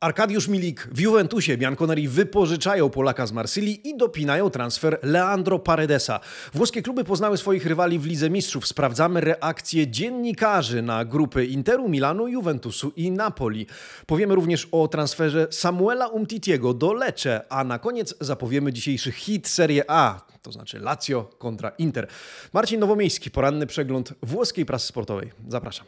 Arkadiusz Milik w Juventusie Bianconeri wypożyczają Polaka z Marsylii i dopinają transfer Leandro Paredesa. Włoskie kluby poznały swoich rywali w Lidze Mistrzów. Sprawdzamy reakcje dziennikarzy na grupy Interu, Milanu, Juventusu i Napoli. Powiemy również o transferze Samuela Umtitiego do Lecce, a na koniec zapowiemy dzisiejszy hit Serie A, to znaczy Lazio kontra Inter. Marcin Nowomiejski, poranny przegląd włoskiej prasy sportowej. Zapraszam.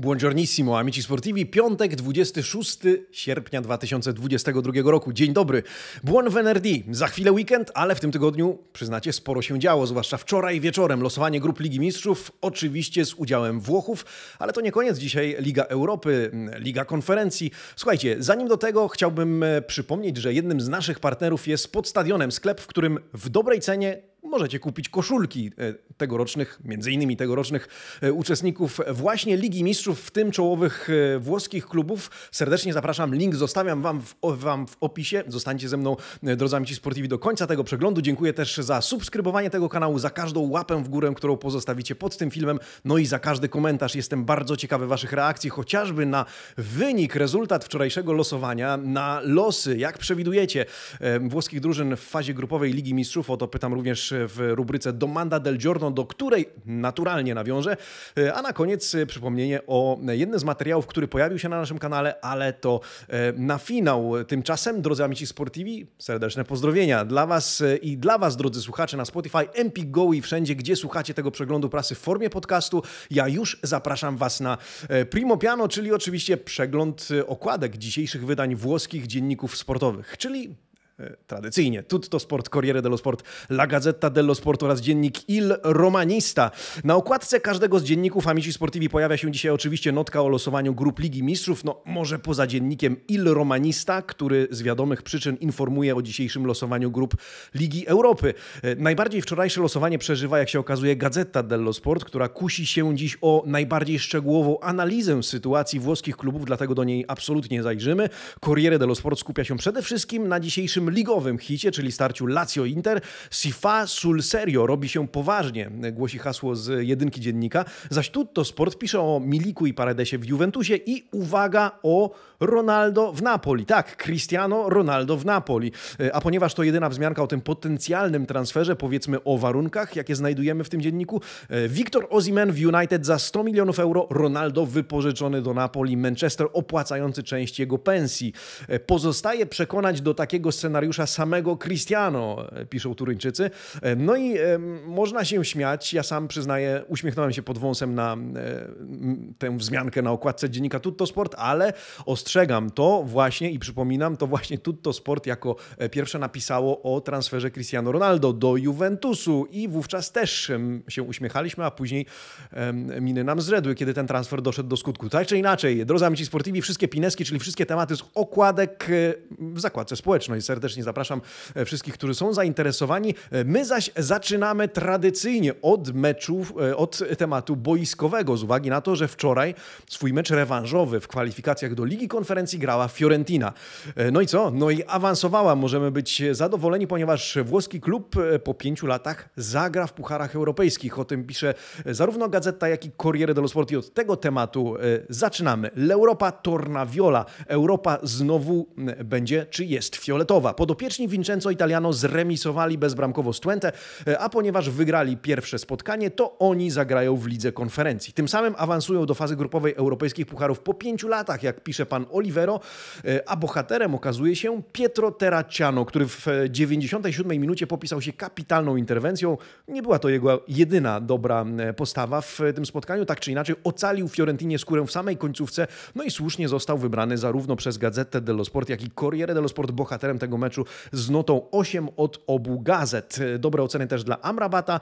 Buongiornissimo, amici sportivi. Piątek, 26 sierpnia 2022 roku. Dzień dobry. Buon venerdì. Za chwilę weekend, ale w tym tygodniu, przyznacie, sporo się działo, zwłaszcza wczoraj wieczorem. Losowanie grup Ligi Mistrzów, oczywiście z udziałem Włochów, ale to nie koniec dzisiaj Liga Europy, mm, Liga Konferencji. Słuchajcie, zanim do tego chciałbym e, przypomnieć, że jednym z naszych partnerów jest pod stadionem sklep, w którym w dobrej cenie możecie kupić koszulki e, tegorocznych, między innymi tegorocznych e, uczestników właśnie Ligi Mistrzów, w tym czołowych e, włoskich klubów. Serdecznie zapraszam, link zostawiam wam w, wam w opisie. Zostańcie ze mną, drodzy amici sportivi, do końca tego przeglądu. Dziękuję też za subskrybowanie tego kanału, za każdą łapę w górę, którą pozostawicie pod tym filmem, no i za każdy komentarz. Jestem bardzo ciekawy waszych reakcji, chociażby na wynik, rezultat wczorajszego losowania, na losy, jak przewidujecie włoskich drużyn w fazie grupowej Ligi Mistrzów. O to pytam również w rubryce Domanda del Giorno, do której naturalnie nawiążę. E, a na koniec e, przypomnienie o jednym z materiałów, który pojawił się na naszym kanale, ale to e, na finał. Tymczasem, drodzy amici Sportivi, serdeczne pozdrowienia dla Was i dla Was, drodzy słuchacze na Spotify, mp Go i wszędzie, gdzie słuchacie tego przeglądu prasy w formie podcastu. Ja już zapraszam Was na Primo Piano, czyli oczywiście przegląd okładek dzisiejszych wydań włoskich dzienników sportowych, czyli E, tradycyjnie. Tutto Sport, Corriere dello Sport, La Gazzetta dello Sport oraz dziennik Il Romanista. Na okładce każdego z dzienników Amici Sportivi pojawia się dzisiaj oczywiście notka o losowaniu grup Ligi Mistrzów, no może poza dziennikiem Il Romanista, który z wiadomych przyczyn informuje o dzisiejszym losowaniu grup Ligi Europy. E, najbardziej wczorajsze losowanie przeżywa, jak się okazuje, Gazeta dello Sport, która kusi się dziś o najbardziej szczegółową analizę sytuacji włoskich klubów, dlatego do niej absolutnie zajrzymy. Corriere dello Sport skupia się przede wszystkim na dzisiejszym ligowym hicie, czyli starciu Lazio-Inter, Sifa sul serio robi się poważnie, głosi hasło z jedynki dziennika, zaś Tutto Sport pisze o Miliku i Paredesie w Juventusie i uwaga o Ronaldo w Napoli. Tak, Cristiano Ronaldo w Napoli. E, a ponieważ to jedyna wzmianka o tym potencjalnym transferze, powiedzmy o warunkach, jakie znajdujemy w tym dzienniku, e, Victor Ozimen w United za 100 milionów euro, Ronaldo wypożyczony do Napoli, Manchester opłacający część jego pensji. E, pozostaje przekonać do takiego scenariusza, scenariusza samego Cristiano, e, piszą Turyńczycy. E, no i e, można się śmiać, ja sam przyznaję, uśmiechnąłem się pod wąsem na tę wzmiankę na okładce dziennika Tutto Sport, ale ostrzegam to właśnie i przypominam, to właśnie Tutto Sport jako pierwsze napisało o transferze Cristiano Ronaldo do Juventusu i wówczas też się uśmiechaliśmy, a później miny nam zredły, kiedy ten transfer doszedł do skutku. Tak czy inaczej, drodzy amici sportivi, wszystkie pineski, czyli wszystkie tematy z okładek w zakładce społecznej. Serdecznie serdecznie zapraszam e, wszystkich, którzy są zainteresowani. E, my zaś zaczynamy tradycyjnie od meczów, e, od tematu boiskowego, z uwagi na to, że wczoraj swój mecz rewanżowy w kwalifikacjach do Ligi Konferencji grała Fiorentina. No i co? No i awansowała. Możemy być zadowoleni, ponieważ włoski klub po pięciu latach zagra w pucharach europejskich. O tym pisze zarówno Gazeta, jak i Corriere dello Sport. I od tego tematu zaczynamy. L'Europa torna viola. Europa znowu będzie, czy jest fioletowa. 2. Podopieczni Vincenzo Italiano zremisowali bezbramkowo z Twente, e, a ponieważ wygrali pierwsze spotkanie, to oni zagrają w lidze konferencji. Tym samym awansują do fazy grupowej europejskich pucharów po pięciu latach, jak pisze pan Olivero, e, a bohaterem okazuje się Pietro Terraciano, który w 97 e, minucie popisał się kapitalną interwencją. Nie była to jego jedyna dobra postawa w tym spotkaniu, tak czy inaczej ocalił Fiorentinie skórę w samej końcówce, no i słusznie został wybrany zarówno przez Gazetę dello Sport, jak i Corriere dello Sport bohaterem tego meczu z notą 8 od obu gazet. Dobre oceny też dla Amrabata,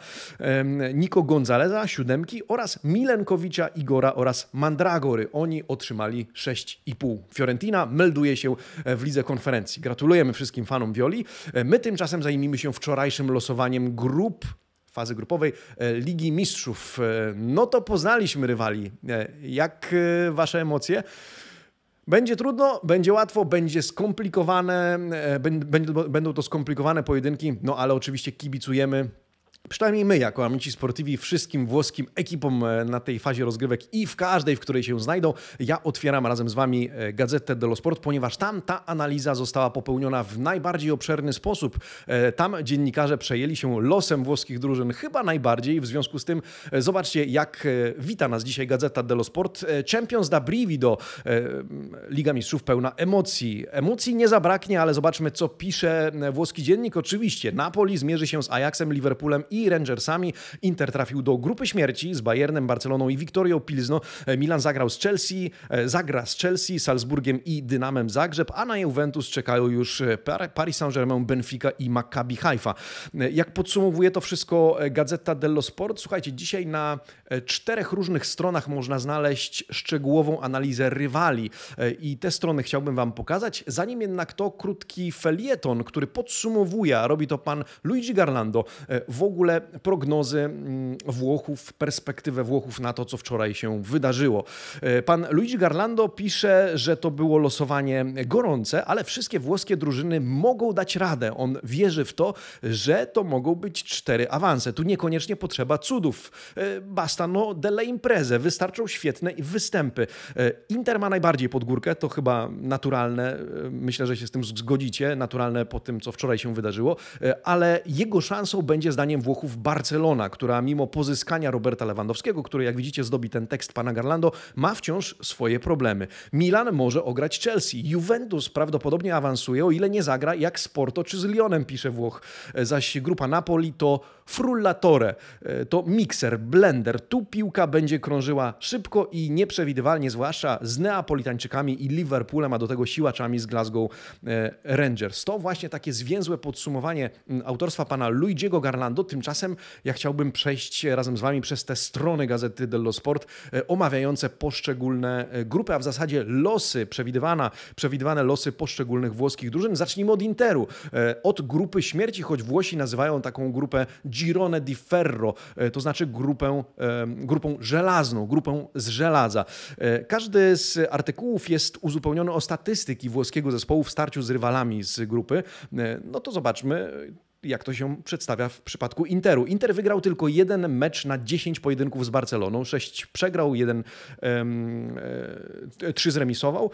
Niko Gonzaleza, siódemki oraz Milenkowicza, Igora oraz Mandragory. Oni otrzymali 6,5. Fiorentina melduje się e, w lidze konferencji. Gratulujemy wszystkim fanom Violi. E, my tymczasem zajmijmy się wczorajszym losowaniem grup fazy grupowej e, Ligi Mistrzów. No to poznaliśmy rywali. Jak wasze emocje? Będzie trudno, będzie łatwo, będzie skomplikowane, e, będą to skomplikowane pojedynki, no ale oczywiście kibicujemy Przynajmniej my, jako Amici Sportivi, wszystkim włoskim ekipom e, na tej fazie rozgrywek i w każdej, w której się znajdą, ja otwieram razem z Wami e, Gazetę dello Sport, ponieważ tam ta analiza została popełniona w najbardziej obszerny sposób. E, tam dziennikarze przejęli się losem włoskich drużyn chyba najbardziej. W związku z tym zobaczcie, jak wita nas dzisiaj Gazeta dello Sport. Champions da Brivido, Liga Mistrzów pełna emocji. Emocji nie zabraknie, ale zobaczmy, co pisze włoski dziennik. Oczywiście Napoli zmierzy się z Ajaxem, Liverpoolem i i Rangersami. Inter trafił do grupy śmierci z Bayernem, Barceloną i Wiktorią Pilzno. E, Milan zagrał z Chelsea, e, zagra z Chelsea, Salzburgiem i Dynamem Zagrzeb, a na Juventus czekają już e, Paris Saint-Germain, Benfica i Maccabi Haifa. Jak podsumowuje to wszystko Gazeta dello Sport? Słuchajcie, dzisiaj na czterech różnych stronach można znaleźć szczegółową analizę rywali i te strony chciałbym Wam pokazać. Zanim jednak to krótki felieton, który podsumowuje, a robi to pan Luigi Garlando, w ogóle ogóle prognozy mm, Włochów, perspektywę Włochów na to, co wczoraj się wydarzyło. E, pan Luigi Garlando pisze, że to było losowanie gorące, ale wszystkie włoskie drużyny mogą dać radę. On wierzy w to, że to mogą być cztery awanse. Tu niekoniecznie potrzeba cudów. E, basta no delle imprezę. Wystarczą świetne występy. E, Inter ma najbardziej pod górkę, to chyba naturalne. Myślę, że się z tym zgodzicie. Naturalne po tym, co wczoraj się wydarzyło, ale jego szansą będzie zdaniem Włochów Barcelona, która mimo pozyskania Roberta Lewandowskiego, który jak widzicie zdobi ten tekst pana Garlando, ma wciąż swoje problemy. Milan może ograć Chelsea. Juventus prawdopodobnie awansuje, o ile nie zagra jak z Porto czy z Lyonem, pisze Włoch. E, zaś grupa Napoli to frullatore, e, to mikser, blender. Tu piłka będzie krążyła szybko i nieprzewidywalnie, zwłaszcza z Neapolitańczykami i Liverpoolem, a do tego siłaczami z Glasgow e, Rangers. To właśnie takie zwięzłe podsumowanie autorstwa pana Luigiego Garlando, tym Tymczasem ja chciałbym przejść razem z Wami przez te strony gazety dello Sport e, omawiające poszczególne e, grupy, a w zasadzie losy, przewidywana, przewidywane losy poszczególnych włoskich drużyn. Zacznijmy od Interu, e, od grupy śmierci, choć Włosi nazywają taką grupę Girone di Ferro, to znaczy grupę, grupą żelazną, grupą z żelaza. Każdy z artykułów jest uzupełniony o statystyki włoskiego zespołu w starciu z rywalami z grupy. No to zobaczmy, jak to się przedstawia w przypadku Interu. Inter wygrał tylko jeden mecz na 10 pojedynków z Barceloną. 6 przegrał, jeden e, trzy zremisował.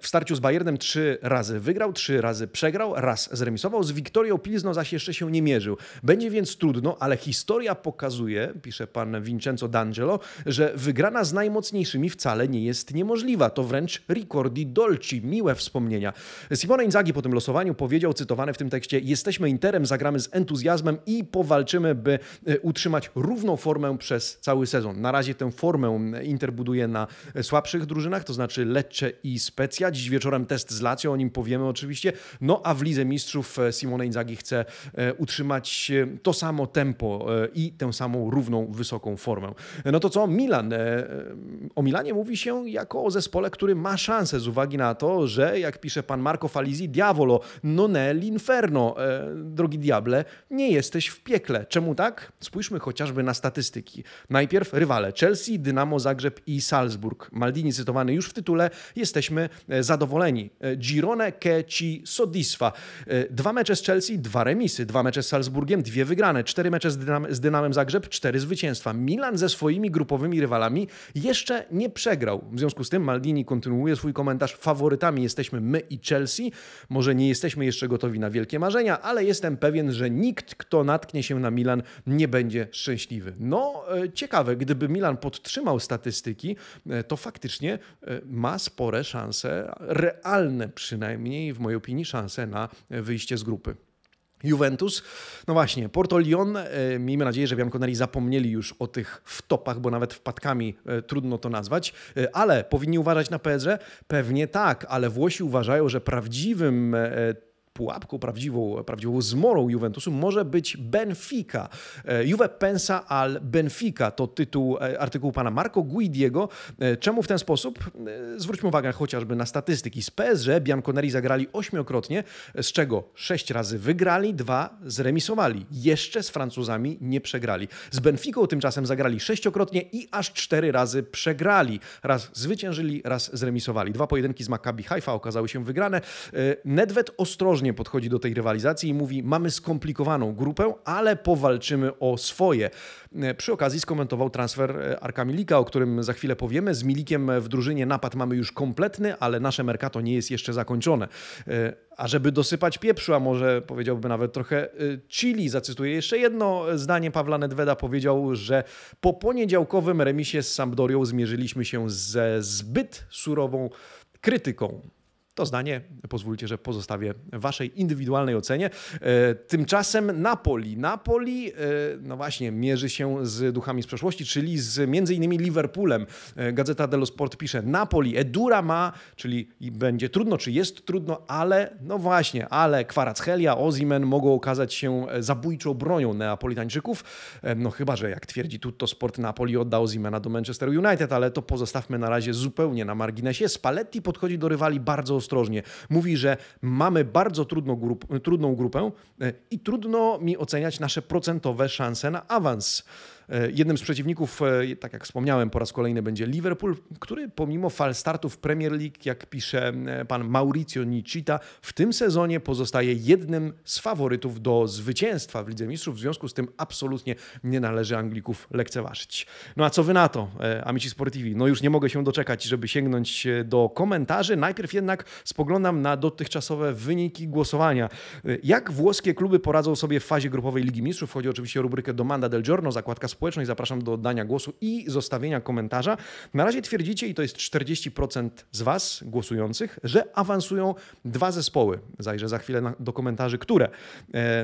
W starciu z Bayernem trzy razy wygrał, trzy razy przegrał, raz zremisował. Z Wiktorią Pilzno zaś jeszcze się nie mierzył. Będzie więc trudno, ale historia pokazuje, pisze pan Vincenzo D'Angelo, że wygrana z najmocniejszymi wcale nie jest niemożliwa. To wręcz ricordi dolci, miłe wspomnienia. Simone Inzaghi po tym losowaniu powiedział, cytowany w tym tekście, jesteśmy Interem, zagramy zagramy z entuzjazmem i powalczymy, by e, utrzymać równą formę przez cały sezon. Na razie tę formę Inter buduje na e, słabszych drużynach, to znaczy Lecce i Specja. Dziś wieczorem test z Lazio, o nim powiemy oczywiście. No a w Lidze Mistrzów e, Simone Inzaghi chce utrzymać to samo tempo i tę samą równą, wysoką formę. No to co? Milan. O Milanie mówi się jako o zespole, który ma szansę z uwagi na to, że jak pisze pan Marco Falizi, diavolo non è l'inferno. Drogi diavolo, diable, nie jesteś w piekle. Czemu tak? Spójrzmy chociażby na statystyki. Najpierw rywale Chelsea, Dynamo Zagrzeb i Salzburg. Maldini cytowany już w tytule. Jesteśmy e, zadowoleni. E, Girone Keci, ci soddisfa. E, dwa mecze z Chelsea, dwa remisy. Dwa mecze z Salzburgiem, dwie wygrane. Cztery mecze z, Dynam z Dynamem Zagrzeb, cztery zwycięstwa. Milan ze swoimi grupowymi rywalami jeszcze nie przegrał. W związku z tym Maldini kontynuuje swój komentarz. Faworytami jesteśmy my i Chelsea. Może nie jesteśmy jeszcze gotowi na wielkie marzenia, ale jestem pewien, pewien, że nikt, kto natknie się na Milan, nie będzie szczęśliwy. No, e, ciekawe, gdyby Milan podtrzymał statystyki, e, to faktycznie e, ma spore szanse, realne przynajmniej, w mojej opinii, szanse na wyjście z grupy. Juventus. No właśnie, Porto Lyon. Miejmy nadzieję, że Bianconeri zapomnieli już o tych wtopach, bo nawet wpadkami trudno to nazwać. Ale powinni uważać na PSG? Pewnie tak, ale Włosi uważają, że prawdziwym pułapką, prawdziwą, prawdziwą zmorą Juventusu może być Benfica. E, Juve pensa al Benfica to tytuł e, artykułu pana Marco Guidiego. E, czemu w ten sposób? Zwróćmy uwagę chociażby na statystyki. Z PSG Bianconeri zagrali ośmiokrotnie, z czego sześć razy wygrali, dwa zremisowali. Jeszcze z Francuzami nie przegrali. Z Benficą tymczasem zagrali sześciokrotnie i aż cztery razy przegrali. Raz zwyciężyli, raz zremisowali. Dwa pojedynki z Maccabi Haifa okazały się wygrane. Nedved ostrożnie poważnie podchodzi do tej rywalizacji i mówi: Mamy skomplikowaną grupę, ale powalczymy o swoje. E, przy okazji skomentował transfer e, Arka Milika, o którym za chwilę powiemy. Z Milikiem e, w drużynie napad mamy już kompletny, ale nasze mercato nie jest jeszcze zakończone. A żeby dosypać pieprzu, a może powiedziałby nawet trochę chili, zacytuję jeszcze jedno zdanie Pawla Nedweda, powiedział, że po poniedziałkowym remisie z Sampdorią zmierzyliśmy się ze zbyt surową krytyką. To zdanie pozwólcie, że pozostawię Waszej indywidualnej ocenie. E, tymczasem Napoli. Napoli, e, no właśnie, mierzy się z duchami z przeszłości, czyli z między innymi Liverpoolem. E, Gazeta dello Sport pisze, Napoli, Edura ma, czyli będzie trudno, czy jest trudno, ale, no właśnie, ale Kvaratskhelia, Ozimen mogą okazać się zabójczą bronią Neapolitańczyków. No chyba, że jak twierdzi Tutto Sport, Napoli odda Ozimena do Manchester United, ale to pozostawmy na razie zupełnie na marginesie. Spalletti podchodzi do rywali bardzo ostrożnie. Mówi, że mamy bardzo trudną, grup, trudną grupę e, i trudno mi oceniać nasze procentowe szanse na awans. E, jednym z przeciwników, e, tak jak wspomniałem, po raz kolejny będzie Liverpool, który pomimo fal startów Premier League, jak pisze e, pan Mauricio Nicita, w tym sezonie pozostaje jednym z faworytów do zwycięstwa w Lidze Mistrzów. W związku z tym absolutnie nie należy Anglików lekceważyć. No a co wy na to, amici sportivi? No już nie mogę się doczekać, żeby sięgnąć do komentarzy. Najpierw jednak spoglądam na dotychczasowe wyniki głosowania. Jak włoskie kluby poradzą sobie w fazie grupowej Ligi Mistrzów? Chodzi oczywiście o rubrykę Domanda del Giorno, zakładka społeczność. Zapraszam do oddania głosu i zostawienia komentarza. Na razie twierdzicie, i to jest 40% z Was głosujących, że awansują dwa zespoły. Zajrzę za chwilę do komentarzy, które.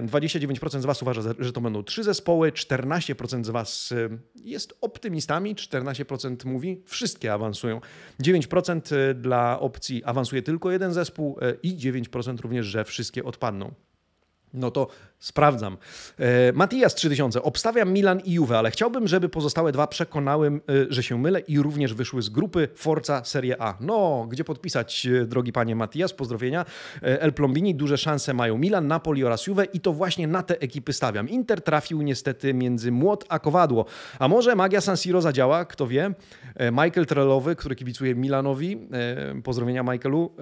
29% e, z Was uważa, że to będą trzy zespoły, 14% z Was e, jest optymistami, 14% mówi, wszystkie awansują. 9% e, dla opcji awansuje tylko jeden zespół i 9% również, że wszystkie odpadną. No to Sprawdzam. E, Matias 3000. Obstawiam Milan i Juve, ale chciałbym, żeby pozostałe dwa przekonały, e, że się mylę i również wyszły z grupy Forza Serie A. No, gdzie podpisać, e, drogi panie Matias? Pozdrowienia. El Plombini duże szanse mają Milan, Napoli oraz Juve i to właśnie na te ekipy stawiam. Inter trafił niestety między młot a kowadło. A może magia San Siro zadziała? Kto wie? Michael Trellowy, który kibicuje Milanowi, pozdrowienia Michaelu,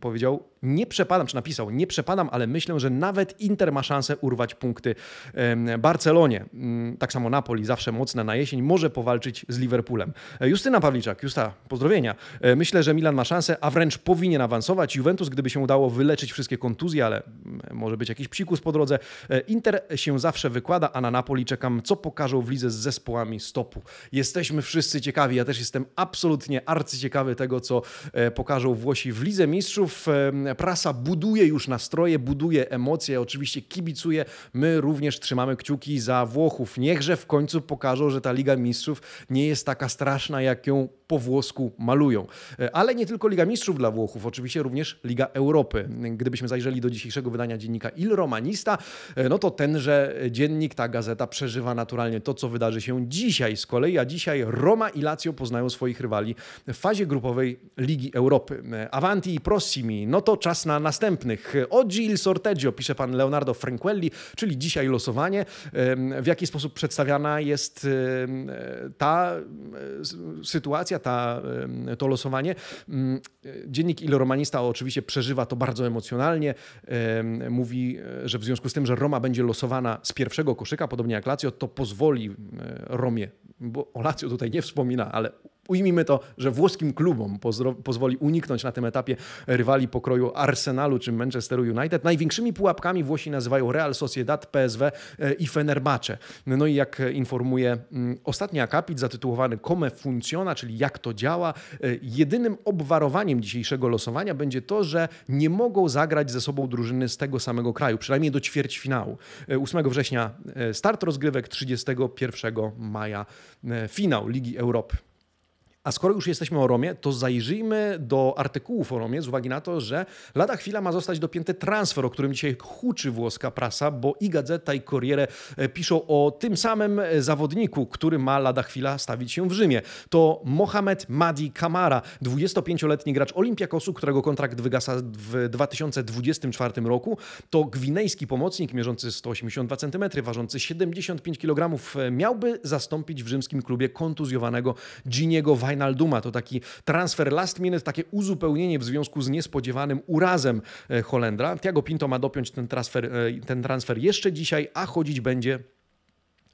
powiedział, nie przepadam, czy napisał, nie przepadam, ale myślę, że nawet Inter ma szansę urwać punkty Barcelonie. Mm, tak samo Napoli, zawsze mocne na jesień, może powalczyć z Liverpoolem. E, Justyna Pawliczak, Justa, pozdrowienia. E, myślę, że Milan ma szansę, a wręcz powinien awansować. Juventus, gdyby się udało wyleczyć wszystkie kontuzje, ale mm, może być jakiś psikus po drodze. E, Inter się zawsze wykłada, a na Napoli czekam, co pokażą w lidze z zespołami stopu. Jesteśmy wszyscy ciekawi, ja też jestem absolutnie arcyciekawy tego, co e, pokażą Włosi w lidze mistrzów. E, prasa buduje już nastroje, buduje emocje, oczywiście kibicuje. My również trzymamy kciuki za Włochów. Niechże w końcu pokażą, że ta Liga Mistrzów nie jest taka straszna, jak ją po włosku malują. Ale nie tylko Liga Mistrzów dla Włochów, oczywiście również Liga Europy. Gdybyśmy zajrzeli do dzisiejszego wydania dziennika Il Romanista, e, no to tenże dziennik, ta gazeta przeżywa naturalnie to, co wydarzy się dzisiaj z kolei, a dzisiaj Roma i Lazio poznają swoich rywali w fazie grupowej Ligi Europy. E, Avanti i prossimi, no to czas na następnych. Oggi il sorteggio, pisze pan Leonardo Franquelli, czyli dzisiaj losowanie. W jaki sposób przedstawiana jest e, ta sytuacja, ta, to losowanie. Mm, dziennik Il Romanista oczywiście przeżywa to bardzo emocjonalnie mówi, e, że w związku z tym, że Roma będzie losowana z pierwszego koszyka, podobnie jak Lazio, to pozwoli e, Romie, bo o Lazio tutaj nie wspomina, ale ujmijmy to, że włoskim klubom pozwoli uniknąć na tym etapie rywali pokroju Arsenalu czy Manchesteru United. Największymi pułapkami Włosi nazywają Real Sociedad, PSV e, i Fenerbahce. No i jak e, informuje mm, ostatni akapit zatytułowany Come Funciona, czyli jak to działa, e, jedynym obwarowaniem dzisiejszego losowania będzie to, że nie mogą zagrać ze sobą drużyny z tego samego kraju, przynajmniej do finału. 8 września start rozgrywek, 31 maja finał Ligi Europy. A skoro już jesteśmy o Romie, to zajrzyjmy do artykułów o Romie z uwagi na to, że lada chwila ma zostać dopięty transfer, o którym dzisiaj huczy włoska prasa, bo i Gazeta i Corriere e, piszą o tym samym e, zawodniku, który ma lada chwila stawić się w Rzymie. To Mohamed Madi Kamara, 25-letni gracz Olimpiakosu, którego kontrakt wygasa w 2024 roku. To gwinejski pomocnik mierzący 182 cm, ważący 75 kg, e, miałby zastąpić w rzymskim klubie kontuzjowanego Giniego Wajna Wijnalduma. To taki transfer last minute, takie uzupełnienie w związku z niespodziewanym urazem e, Holendra. Tiago Pinto ma dopiąć ten transfer, e, ten transfer jeszcze dzisiaj, a chodzić będzie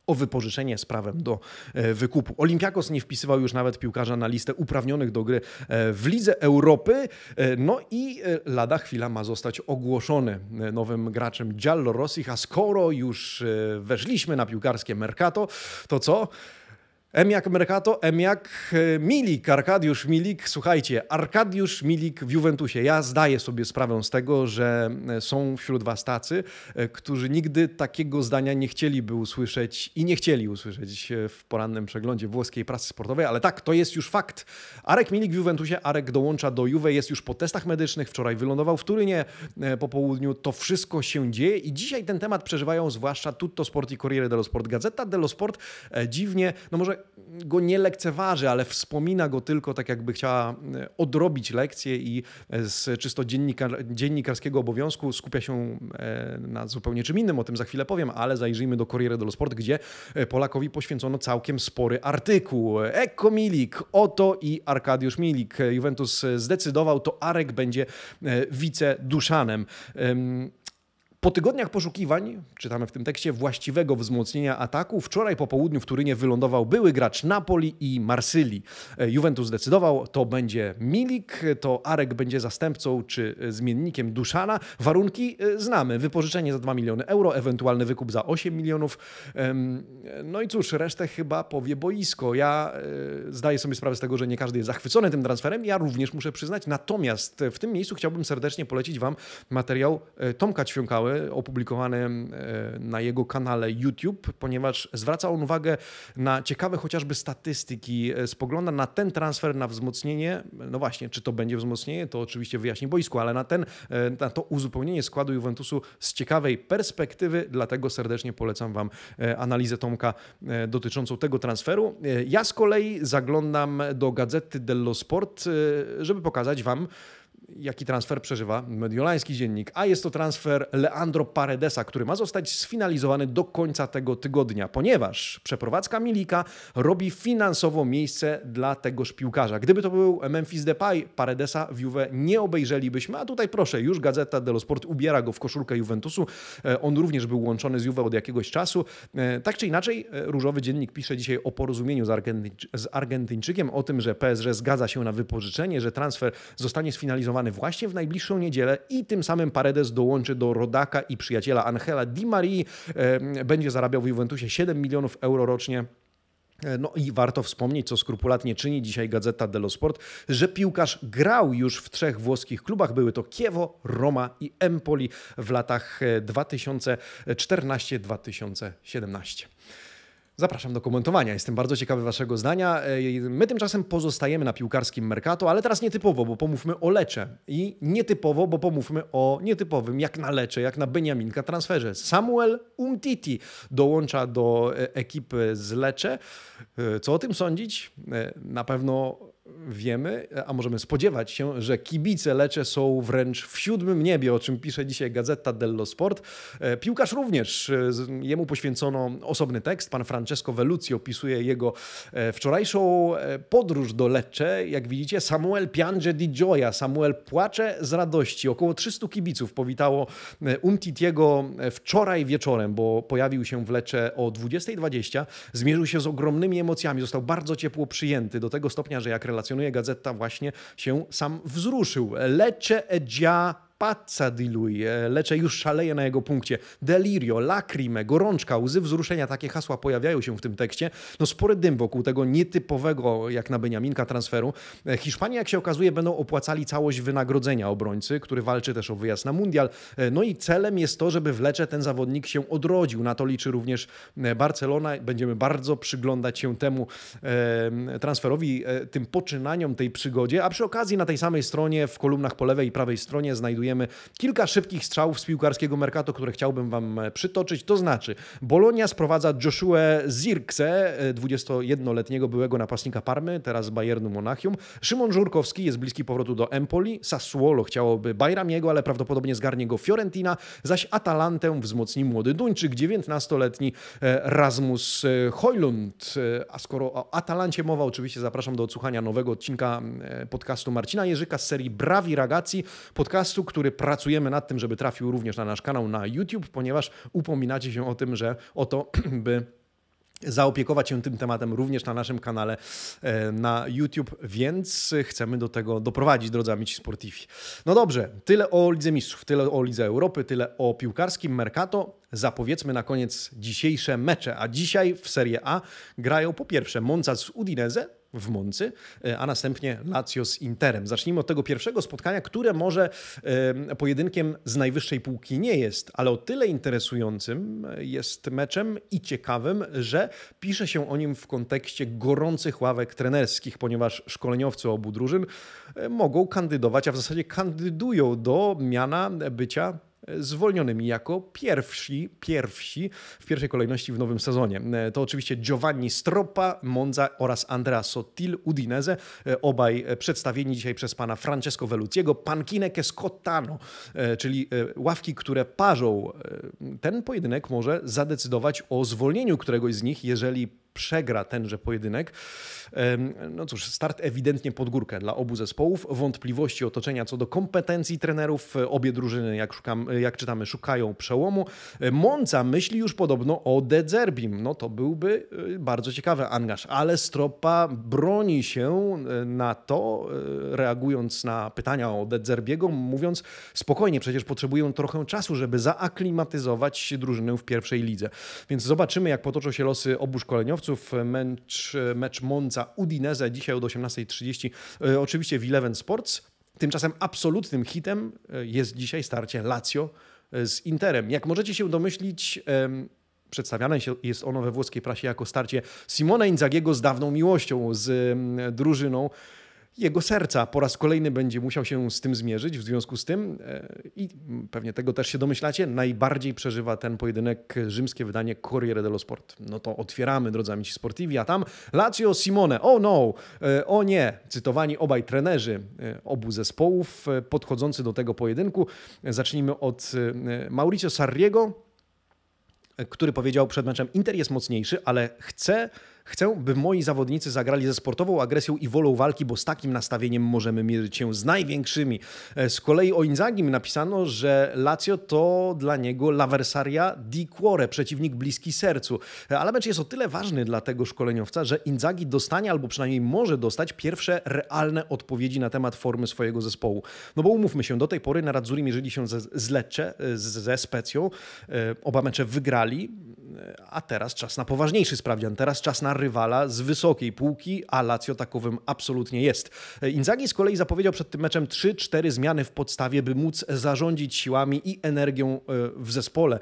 o wypożyczenie z prawem do e, wykupu. Olimpiakos nie wpisywał już nawet piłkarza na listę uprawnionych do gry w Lidze Europy. No i lada chwila ma zostać ogłoszony nowym graczem Giallo Rosich, a skoro już weszliśmy na piłkarskie Mercato, to co? M jak Mercato, M jak e, Milik, Arkadiusz Milik. Słuchajcie, Arkadiusz Milik w Juventusie. Ja zdaję sobie sprawę z tego, że e, są wśród was tacy, e, którzy nigdy takiego zdania nie chcieliby usłyszeć i nie chcieli usłyszeć w porannym przeglądzie włoskiej prasy sportowej, ale tak, to jest już fakt. Arek Milik w Juventusie, Arek dołącza do Juve, jest już po testach medycznych, wczoraj wylądował w Turynie po południu. To wszystko się dzieje i dzisiaj ten temat przeżywają zwłaszcza Tutto Sport i Corriere dello Sport. Gazeta dello Sport dziwnie, no może go nie lekceważy, ale wspomina go tylko tak, jakby chciała e, odrobić lekcję i e, z czysto dziennikar dziennikarskiego obowiązku skupia się e, na zupełnie czym innym, o tym za chwilę powiem, ale zajrzyjmy do Corriere dello Sport, gdzie Polakowi poświęcono całkiem spory artykuł. Eko Milik, oto i Arkadiusz Milik. Juventus zdecydował, to Arek będzie wiceduszanem. Po tygodniach poszukiwań, czytamy w tym tekście, właściwego wzmocnienia ataku, wczoraj po południu w Turynie wylądował były gracz Napoli i Marsylii. E, Juventus zdecydował, to będzie Milik, to Arek będzie zastępcą czy zmiennikiem Duszana. Warunki e, znamy. Wypożyczenie za 2 miliony euro, ewentualny wykup za 8 milionów. No i cóż, resztę chyba powie boisko. Ja e, zdaję sobie sprawę z tego, że nie każdy jest zachwycony tym transferem. Ja również muszę przyznać. Natomiast w tym miejscu chciałbym serdecznie polecić Wam materiał Tomka Ćwiąkały, opublikowany e, na jego kanale YouTube, ponieważ zwraca on uwagę na ciekawe chociażby statystyki, e, spogląda na ten transfer, na wzmocnienie, no właśnie, czy to będzie wzmocnienie, to oczywiście wyjaśni boisku, ale na, ten, e, na to uzupełnienie składu Juventusu z ciekawej perspektywy, dlatego serdecznie polecam Wam analizę Tomka dotyczącą tego transferu. Ja z kolei zaglądam do gazety dello Sport, żeby pokazać Wam, jaki transfer przeżywa mediolański dziennik, a jest to transfer Leandro Paredesa, który ma zostać sfinalizowany do końca tego tygodnia, ponieważ przeprowadzka Milika robi finansowo miejsce dla tegoż piłkarza. Gdyby to był Memphis Depay, Paredesa w Juve nie obejrzelibyśmy, a tutaj proszę, już Gazeta dello Sport ubiera go w koszulkę Juventusu. E, on również był łączony z Juve od jakiegoś czasu. E, tak czy inaczej, e, Różowy Dziennik pisze dzisiaj o porozumieniu z, Argentyńczy z Argentyńczykiem, o tym, że PSG zgadza się na wypożyczenie, że transfer zostanie sfinalizowany właśnie w najbliższą niedzielę i tym samym Paredes dołączy do rodaka i przyjaciela Angela Di Marii. Będzie zarabiał w Juventusie 7 milionów euro rocznie. E, no i warto wspomnieć, co skrupulatnie czyni dzisiaj Gazeta dello Sport, że piłkarz grał już w trzech włoskich klubach. Były to Kiewo, Roma i Empoli w latach 2014-2017. E, Zapraszam do komentowania. Jestem bardzo ciekawy Waszego zdania. E, my tymczasem pozostajemy na piłkarskim Mercato, ale teraz nietypowo, bo pomówmy o Lecze. I nietypowo, bo pomówmy o nietypowym, jak na Lecze, jak na Beniaminka transferze. Samuel Umtiti dołącza do e, ekipy z Lecze. E, co o tym sądzić? Na pewno wiemy, a możemy spodziewać się, że kibice Lecze są wręcz w siódmym niebie, o czym pisze dzisiaj Gazeta dello Sport. E, piłkarz również, e, jemu poświęcono osobny tekst. Pan Francesco Veluzzi opisuje jego e, wczorajszą podróż do lecze. Jak widzicie, Samuel piange di gioia, Samuel płacze z radości. Około 300 kibiców powitało Umtitiego wczoraj wieczorem, bo pojawił się w lecze o 20.20. Zmierzył się z ogromnymi emocjami, został bardzo ciepło przyjęty, do tego stopnia, że jak relacjonuje gazeta, właśnie się sam wzruszył. Lecce e già pazza di lui, leczę już szaleje na jego punkcie, delirio, lacrime, gorączka, łzy wzruszenia, takie hasła pojawiają się w tym tekście. No spory dym wokół tego nietypowego, jak na Beniaminka, transferu. E, Hiszpanie, jak się okazuje, będą opłacali całość wynagrodzenia obrońcy, który walczy też o wyjazd na mundial. E, no i celem jest to, żeby w Lecze ten zawodnik się odrodził. Na to liczy również e, Barcelona. Będziemy bardzo przyglądać się temu transferowi, tym poczynaniom, tej przygodzie. A przy okazji na tej samej stronie, w kolumnach po lewej i prawej stronie znajdujemy podsumujemy kilka szybkich strzałów z piłkarskiego Mercato, które chciałbym Wam e, przytoczyć. To znaczy, Bolonia sprowadza Joshua Zirkse, 21-letniego e, byłego napastnika Parmy, teraz Bayernu Monachium. Szymon Żurkowski jest bliski powrotu do Empoli. Sassuolo chciałoby Bajramiego, ale prawdopodobnie zgarnie go Fiorentina, zaś Atalantę wzmocni młody Duńczyk, 19-letni e, Rasmus Hojlund. A skoro o Atalancie mowa, oczywiście zapraszam do odsłuchania nowego odcinka podcastu Marcina Jerzyka z serii Brawi Ragazzi, podcastu, który który pracujemy nad tym, żeby trafił również na nasz kanał na YouTube, ponieważ upominacie się o tym, że o to, by zaopiekować się tym tematem również na naszym kanale e, na YouTube, więc chcemy do tego doprowadzić, drodzy amici sportivi. No dobrze, tyle o Lidze Mistrzów, tyle o Lidze Europy, tyle o piłkarskim Mercato. Zapowiedzmy na koniec dzisiejsze mecze, a dzisiaj w Serie A grają po pierwsze Monza z Udinese, w Moncy, e, a następnie Lazio z Interem. Zacznijmy od tego pierwszego spotkania, które może e, pojedynkiem z najwyższej półki nie jest, ale o tyle interesującym e, jest meczem i ciekawym, że pisze się o nim w kontekście gorących ławek trenerskich, ponieważ szkoleniowcy obu drużyn mogą kandydować, a w zasadzie kandydują do miana bycia E, zwolnionymi jako pierwsi, pierwsi w pierwszej kolejności w nowym sezonie. E, to oczywiście Giovanni Stroppa, Monza oraz Andrea Sotil Udinese, e, obaj przedstawieni dzisiaj przez pana Francesco Veluciego, Pankineke Scottano, czyli ławki, które parzą. Ten pojedynek może zadecydować o zwolnieniu któregoś z nich, jeżeli przegra tenże pojedynek. No cóż, start ewidentnie pod górkę dla obu zespołów. Wątpliwości otoczenia co do kompetencji trenerów. Obie drużyny, jak, szukam, jak czytamy, szukają przełomu. Monca myśli już podobno o Dezerbim, No to byłby y, bardzo ciekawy angaż, ale Stropa broni się y, na to, y, reagując na pytania o Dezerbiego, mówiąc spokojnie, przecież potrzebują trochę czasu, żeby zaaklimatyzować drużynę w pierwszej lidze. Więc zobaczymy, jak potoczą się losy obu szkoleniowców sportowców. E, mecz, e, mecz Monza-Udinese dzisiaj od 18.30. E, oczywiście w Eleven Sports. Tymczasem absolutnym hitem jest dzisiaj starcie Lazio z Interem. Jak możecie się domyślić, przedstawiane jest ono we włoskiej prasie jako starcie Simona Inzagiego z dawną miłością, z drużyną jego serca. Po raz kolejny będzie musiał się z tym zmierzyć. W związku z tym, e, i pewnie tego też się domyślacie, najbardziej przeżywa ten pojedynek rzymskie wydanie Corriere dello Sport. No to otwieramy, drodzy amici sportivi, a tam Lazio Simone, oh no, e, o nie, cytowani obaj trenerzy e, obu zespołów podchodzący do tego pojedynku. Zacznijmy od Mauricio Sarriego, który powiedział przed meczem, Inter jest mocniejszy, ale chce Chcę, by moi zawodnicy zagrali ze sportową agresją i wolą walki, bo z takim nastawieniem możemy mierzyć się z największymi. E, z kolei o Inzagim napisano, że Lazio to dla niego lawersaria di cuore, przeciwnik bliski sercu. E, ale mecz jest o tyle ważny dla tego szkoleniowca, że Inzagi dostanie albo przynajmniej może dostać pierwsze realne odpowiedzi na temat formy swojego zespołu. No bo umówmy się, do tej pory na Radzuri mierzyli się ze, z Lecce, e, ze Specją. Oba mecze wygrali a teraz czas na poważniejszy sprawdzian. Teraz czas na rywala z wysokiej półki, a Lazio takowym absolutnie jest. Inzaghi z kolei zapowiedział przed tym meczem 3-4 zmiany w podstawie, by móc zarządzić siłami i energią e, w zespole.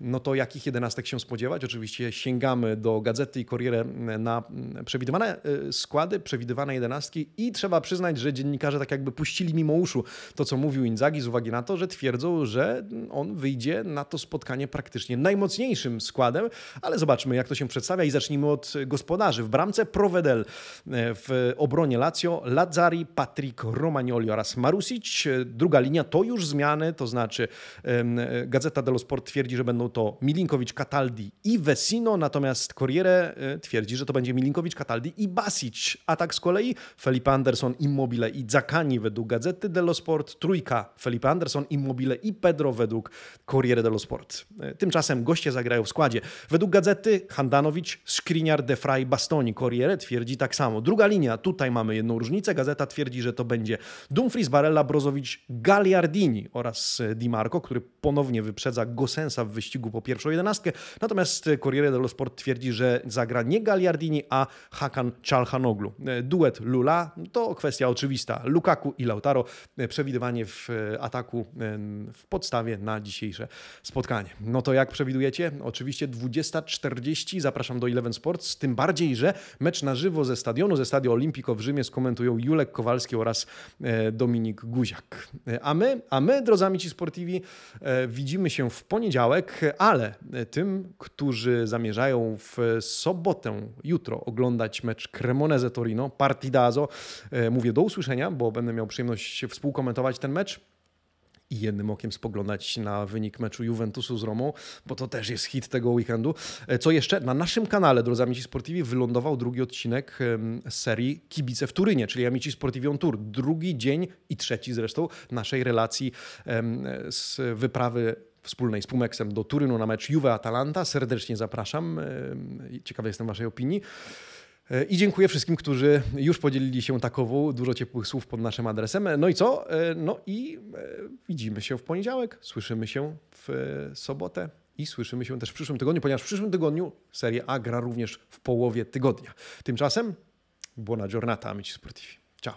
No to jakich jedenastek się spodziewać? Oczywiście sięgamy do gazety i Corriere e, na mm, przewidywane e, składy, przewidywane jedenastki i trzeba przyznać, że dziennikarze tak jakby puścili mimo uszu to, co mówił Inzaghi z uwagi na to, że twierdzą, że on wyjdzie na to spotkanie praktycznie najmocniejszym składem składem, ale zobaczmy, jak to się przedstawia i zacznijmy od gospodarzy. W bramce Provedel, e, w obronie Lazio Lazzari, Patrick Romagnoli oraz Marusic. Druga linia to już zmiany, to znaczy e, Gazeta dello Sport twierdzi, że będą to Milinkowicz, Cataldi i Vesino, natomiast Corriere e, twierdzi, że to będzie Milinkowicz, Cataldi i Basic. Atak z kolei Felipe Anderson, Immobile i Zakani według Gazety dello Sport. Trójka Felipe Anderson, Immobile i Pedro według Corriere dello Sport. Tymczasem goście zagrają w składzie Według gazety Handanowicz, Skriniar, De Frey, Bastoni, Corriere twierdzi tak samo. Druga linia, tutaj mamy jedną różnicę. Gazeta twierdzi, że to będzie Dumfries, Barella, Brozowicz, Gagliardini oraz e, Di Marco, który ponownie wyprzedza Gosensa w wyścigu po pierwszą jedenastkę. Natomiast e, Corriere dello Sport twierdzi, że zagra nie Gagliardini, a Hakan Chalhanoglu. E, duet Lula to kwestia oczywista. Lukaku i Lautaro przewidywanie w ataku w podstawie na dzisiejsze spotkanie. No to jak przewidujecie? Oczywiście 20.40. Zapraszam do Eleven Sports. Tym bardziej, że mecz na żywo ze stadionu, ze Stadio Olimpico w Rzymie skomentują Julek Kowalski oraz e, Dominik Guziak. E, a my, a my drodzy amici sportivi, e, widzimy się w poniedziałek, ale tym, którzy zamierzają w sobotę, jutro oglądać mecz ze Torino, Partidazo, mówię do usłyszenia, bo będę miał przyjemność współkomentować ten mecz i jednym okiem spoglądać na wynik meczu Juventusu z Romą, bo to też jest hit tego weekendu. E, co jeszcze? Na naszym kanale, drodzy Amici Sportivi, wylądował drugi odcinek serii Kibice w Turynie, czyli Amici Sportivi on Tour. Drugi dzień i trzeci zresztą naszej relacji z wyprawy wspólnej z Pumexem do Turynu na mecz Juve-Atalanta. Serdecznie zapraszam. Ciekawy jestem waszej opinii. E, I dziękuję wszystkim, którzy już podzielili się takową. Dużo ciepłych słów pod naszym adresem. E, no i co? E, no i widzimy się w poniedziałek, słyszymy się w sobotę i słyszymy się też w przyszłym tygodniu, ponieważ w przyszłym tygodniu seria A gra również w połowie tygodnia. Tymczasem buona giornata, amici sportivi. Ciao.